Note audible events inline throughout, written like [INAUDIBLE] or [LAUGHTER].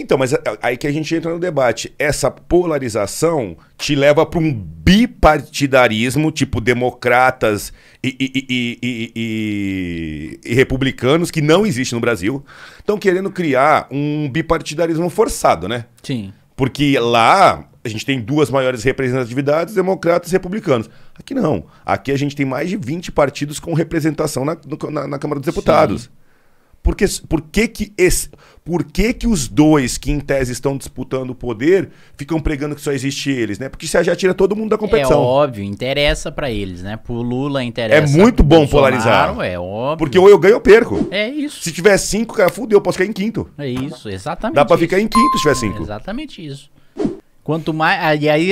Então, mas é, é, aí que a gente entra no debate. Essa polarização te leva para um bipartidarismo, tipo democratas e, e, e, e, republicanos, que não existe no Brasil. Estão querendo criar um bipartidarismo forçado, né? Sim. Porque lá a gente tem duas maiores representatividades, democratas e republicanos. Aqui não. Aqui a gente tem mais de 20 partidos com representação na, na, na Câmara dos Deputados. Sim. Porque, por que que esse, por que, que os dois que em tese estão disputando o poder ficam pregando que só existe eles, né? Porque isso já tira todo mundo da competição. É óbvio, interessa para eles, né? Pro Lula interessa. É muito bom Bolsonaro, polarizar. É óbvio. Porque ou eu ganho ou perco. É isso. Se tiver cinco, cara, fudeu, eu posso ficar em quinto. É isso, exatamente. Dá pra ficar em quinto se tiver é cinco. É exatamente isso. Quanto mais. Ah, e aí,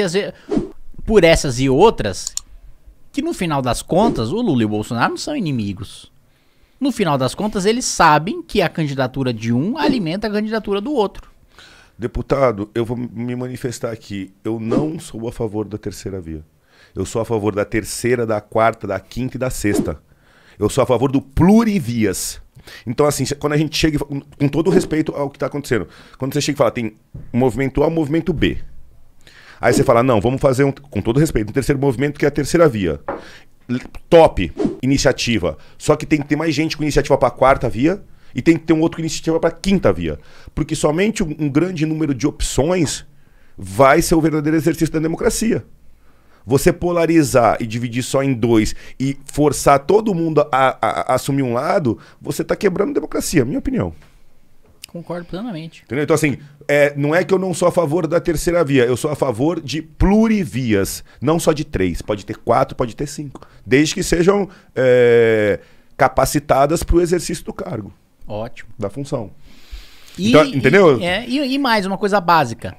por essas e outras, que no final das contas, o Lula e o Bolsonaro não são inimigos. No final das contas, eles sabem que a candidatura de um alimenta a candidatura do outro. Deputado, eu vou me manifestar aqui. Eu não sou a favor da terceira via. Eu sou a favor da terceira, da quarta, da quinta e da sexta. Eu sou a favor do plurivias. Então, assim, quando a gente chega, com todo respeito ao que está acontecendo, quando você chega e fala, tem movimento A, movimento B. Aí você fala, não, vamos fazer, um, com todo respeito, um terceiro movimento que é a terceira via top iniciativa. Só que tem que ter mais gente com iniciativa para quarta via e tem que ter um outro com iniciativa para quinta via. Porque somente um, grande número de opções vai ser o verdadeiro exercício da democracia. Você polarizar e dividir só em dois e forçar todo mundo a, a, a assumir um lado, você está quebrando democracia, minha opinião. Concordo plenamente. Entendeu? Então, assim, é, não é que eu não sou a favor da terceira via, eu sou a favor de plurivias, não só de três. Pode ter quatro, pode ter cinco. Desde que sejam é, capacitadas para o exercício do cargo. Ótimo. Da função. E, então, entendeu? E, é, e, e, mais, uma coisa básica.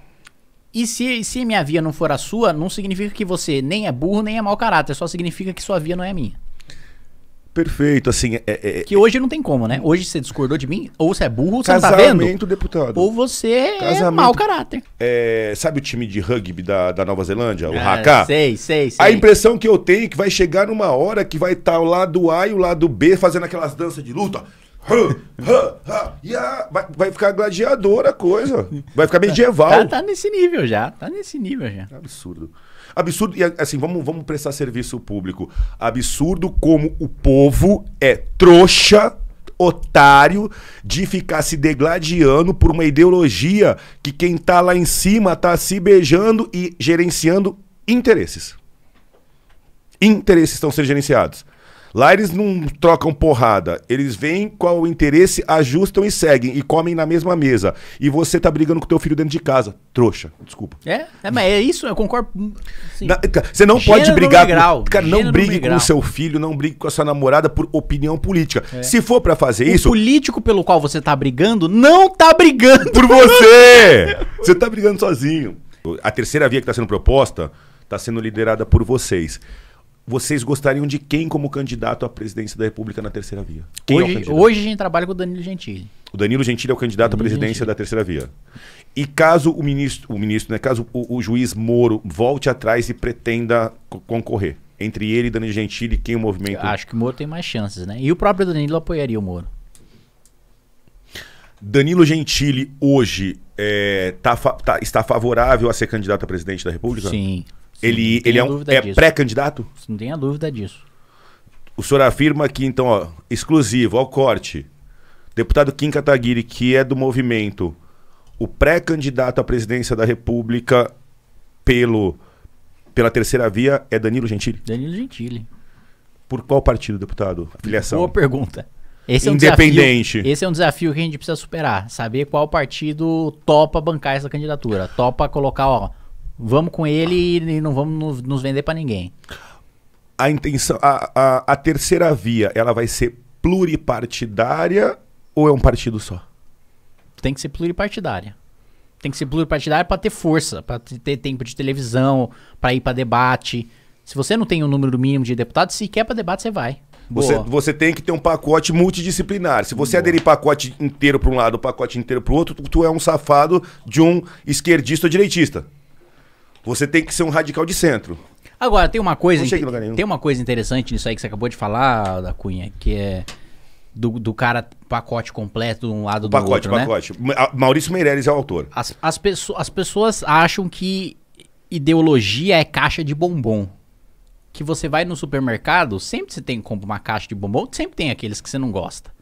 E se, se minha via não for a sua, não significa que você nem é burro, nem é mau caráter. Só significa que sua via não é a minha. Perfeito, assim. É, é, é, que hoje não tem como, né? Hoje você discordou de mim, ou você é burro, ou você não tá vendo. deputado. Ou você é casamento, é mau caráter. É, sabe o time de rugby da, da Nova Zelândia, o ah, Haka? Sei, sei, sei. A impressão que eu tenho é que vai chegar numa hora que vai estar tá o lado A e o lado B fazendo aquelas danças de luta. vai, vai ficar gladiadora a coisa. Vai ficar medieval. Tá, tá nesse nível já, tá nesse nível já. Absurdo. Absurdo, e assim, vamos, vamos prestar serviço público. Absurdo como o povo é trouxa, otário, de ficar se degladiando por uma ideologia que quem tá lá em cima tá se beijando e gerenciando interesses. Interesses estão sendo gerenciados. Lá eles não trocam porrada. Eles vêm qual o interesse, ajustam e seguem. E comem na mesma mesa. E você tá brigando com teu filho dentro de casa. Trouxa. Desculpa. É? é mas é isso, eu concordo. Hum, você não Gênero pode brigar. Grau, com, cara, não brigue com o seu filho, não brigue com a sua namorada por opinião política. É. Se for para fazer o isso. O político pelo qual você tá brigando não tá brigando. Por [LAUGHS] você! você tá brigando sozinho. A terceira via que está sendo proposta está sendo liderada por vocês vocês gostariam de quem como candidato à presidência da República na terceira via? Quem é hoje, é hoje a gente trabalha com o Danilo Gentili. O Danilo Gentili é o candidato Danilo à presidência Gentili. da terceira via. E caso o ministro, o ministro, né, caso o, o juiz Moro volte atrás e pretenda concorrer, entre ele e Danilo Gentili, quem é o movimento. Eu acho que o Moro tem mais chances, né? E o próprio Danilo apoiaria o Moro. Danilo Gentili hoje é, tá, tá, está favorável a ser candidato a presidente da República? Sim ele ele é, um, é pré-candidato? Não tenha dúvida disso. O senhor afirma que, então, ó, exclusivo, ao corte, deputado Kim Kataguiri, que é do movimento, o pré-candidato à presidência da República pelo, pela terceira via é Danilo Gentili? Danilo Gentili. Por qual partido, deputado? Afiliação? Boa pergunta. Esse é um Independente. Desafio, esse é um desafio que a gente precisa superar. Saber qual partido topa bancar essa candidatura. Topa colocar, ó, Vamos com ele e não vamos nos vender para ninguém. A intenção, a, a, a terceira via, ela vai ser pluripartidária ou é um partido só? Tem que ser pluripartidária tem que ser pluripartidária para ter força, para ter tempo de televisão, para ir para debate. Se você não tem o um número mínimo de deputados, se quer para debate, você vai. Você, você, tem que ter um pacote multidisciplinar. Se você Boa. aderir pacote inteiro para um lado, pacote inteiro para o outro, tu é um safado de um esquerdista ou direitista. Você tem que ser um radical de centro. Agora, tem uma coisa. Tem uma coisa interessante nisso aí que você acabou de falar, da Cunha, que é. Do, do cara pacote completo de um lado o do pacote, outro, né? pacote. Pacote, Maurício Meireles é o autor. As, as, as pessoas acham que ideologia é caixa de bombom que você vai no supermercado, sempre você tem compra uma caixa de bombom, sempre tem aqueles que você não gosta.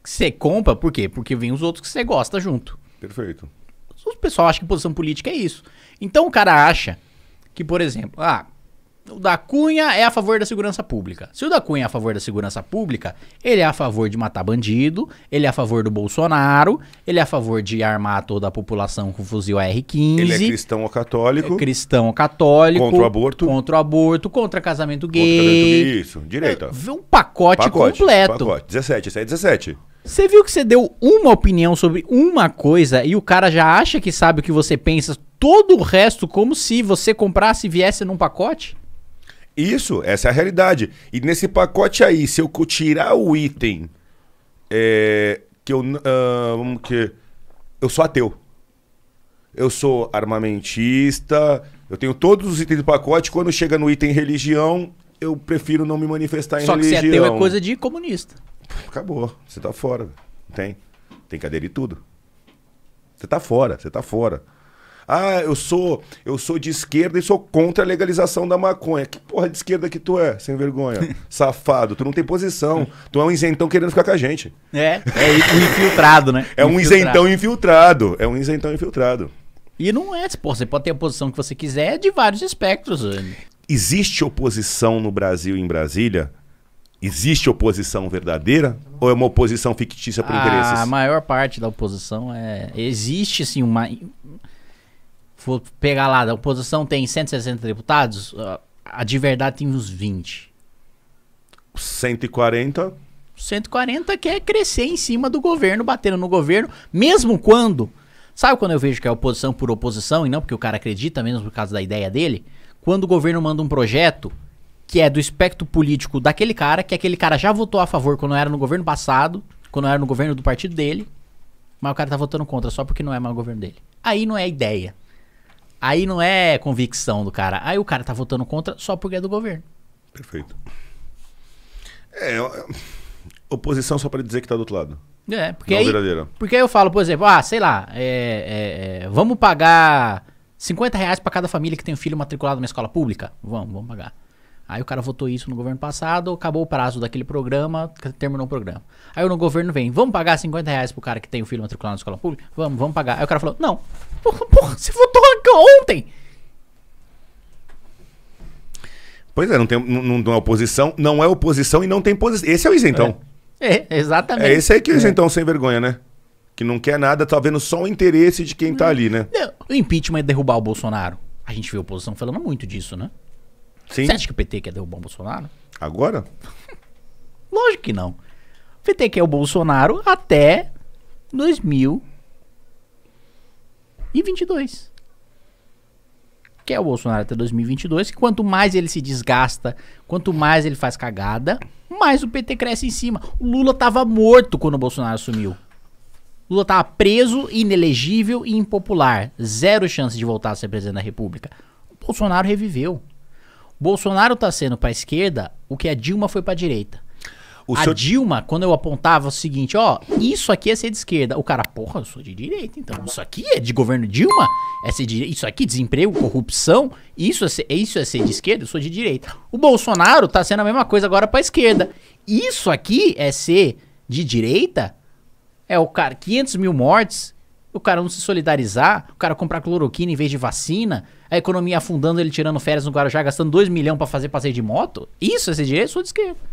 Que você compra, por quê? Porque vem os outros que você gosta junto. Perfeito. O pessoal acha que posição política é isso. Então o cara acha que, por exemplo, ah, o da Cunha é a favor da segurança pública. Se o da Cunha é a favor da segurança pública, ele é a favor de matar bandido, ele é a favor do Bolsonaro, ele é a favor de armar toda a população com fuzil AR-15. Ele é cristão ou católico. É cristão ou católico. Contra o aborto. Contra o aborto, contra casamento gay. Contra casamento gay, isso, direita. É, um pacote, pacote completo. Pacote, 17, isso aí é 17. Você viu que você deu uma opinião sobre uma coisa e o cara já acha que sabe o que você pensa, todo o resto como se você comprasse e viesse num pacote? Isso, essa é a realidade. E nesse pacote aí, se eu tirar o item é, que eu. Uh, vamos que. Eu sou ateu. Eu sou armamentista. Eu tenho todos os itens do pacote. Quando chega no item religião, eu prefiro não me manifestar em Só religião. Só que religião. ser ateu é coisa de comunista. Acabou. Você tá fora. Tem. Tem que aderir tudo. Você tá fora, você tá fora. Ah, eu sou, eu sou de esquerda e sou contra a legalização da maconha. Que porra de esquerda que tu é, sem vergonha? [LAUGHS] Safado, tu não tem posição. Tu é um isentão querendo ficar com a gente. É, é um infiltrado, né? É um infiltrado. isentão infiltrado. É um isentão infiltrado. E não é, pô, você pode ter a posição que você quiser é de vários espectros. Existe oposição no Brasil e em Brasília? Existe oposição verdadeira ou é uma oposição fictícia por a ah, interesses? A maior parte da oposição é. Existe, assim, uma for pegar lá, a oposição tem 160 deputados, a de verdade tem uns 20. 140? 140 quer crescer em cima do governo, batendo no governo, mesmo quando. Sabe quando eu vejo que é oposição por oposição e não porque o cara acredita, mesmo por causa da ideia dele? Quando o governo manda um projeto que é do espectro político daquele cara, que aquele cara já votou a favor quando era no governo passado, quando era no governo do partido dele, mas o cara tá votando contra só porque não é mais o governo dele. Aí não é ideia. Aí não é convicção do cara. Aí o cara tá votando contra só porque é do governo. Perfeito. É, é oposição só para dizer que tá do outro lado. É, porque aí, verdadeira. porque aí eu falo, por exemplo, ah, sei lá, é, é, é vamos pagar 50 reais para cada família que tem um filho matriculado na escola pública. Vamos, vamos pagar. Aí o cara votou isso no governo passado, acabou o prazo daquele programa, terminou o programa. Aí no governo vem, vamos pagar 50 reais pro cara que tem o um filho matriculado na escola pública? Vamos, vamos pagar. Aí o cara falou, não. Porra, porra você votou ontem. Pois é, não, tem, não, não é oposição, não é oposição e não tem posição. Esse é o isentão. É, é exatamente. É esse aí que é o é. isentão sem vergonha, né? Que não quer nada, tá vendo só o interesse de quem tá ali, né? O impeachment é derrubar o Bolsonaro. A gente vê a oposição falando muito disso, né? Sim. Você acha que o PT quer derrubar o Bolsonaro? Agora? [LAUGHS] Lógico que não. O PT quer o Bolsonaro até 2022 que é o Bolsonaro até 2022, que quanto mais ele se desgasta, quanto mais ele faz cagada, mais o PT cresce em cima. O Lula tava morto quando o Bolsonaro assumiu. Lula tava preso, inelegível e impopular. Zero chance de voltar a ser presidente da República. O Bolsonaro reviveu. Bolsonaro tá sendo para a esquerda o que a Dilma foi para a direita o a senhor... Dilma, quando eu apontava o seguinte, ó, isso aqui é ser de esquerda. O cara, porra, eu sou de direita, então. Isso aqui é de governo Dilma? É ser de... Isso aqui, desemprego, corrupção, isso é, ser... isso é ser de esquerda? Eu sou de direita. O Bolsonaro tá sendo a mesma coisa agora pra esquerda. Isso aqui é ser de direita? É o cara, 500 mil mortes, o cara não se solidarizar, o cara comprar cloroquina em vez de vacina, a economia afundando, ele tirando férias no Guarujá, gastando 2 milhões para fazer passeio de moto. Isso é ser de Eu sou de esquerda.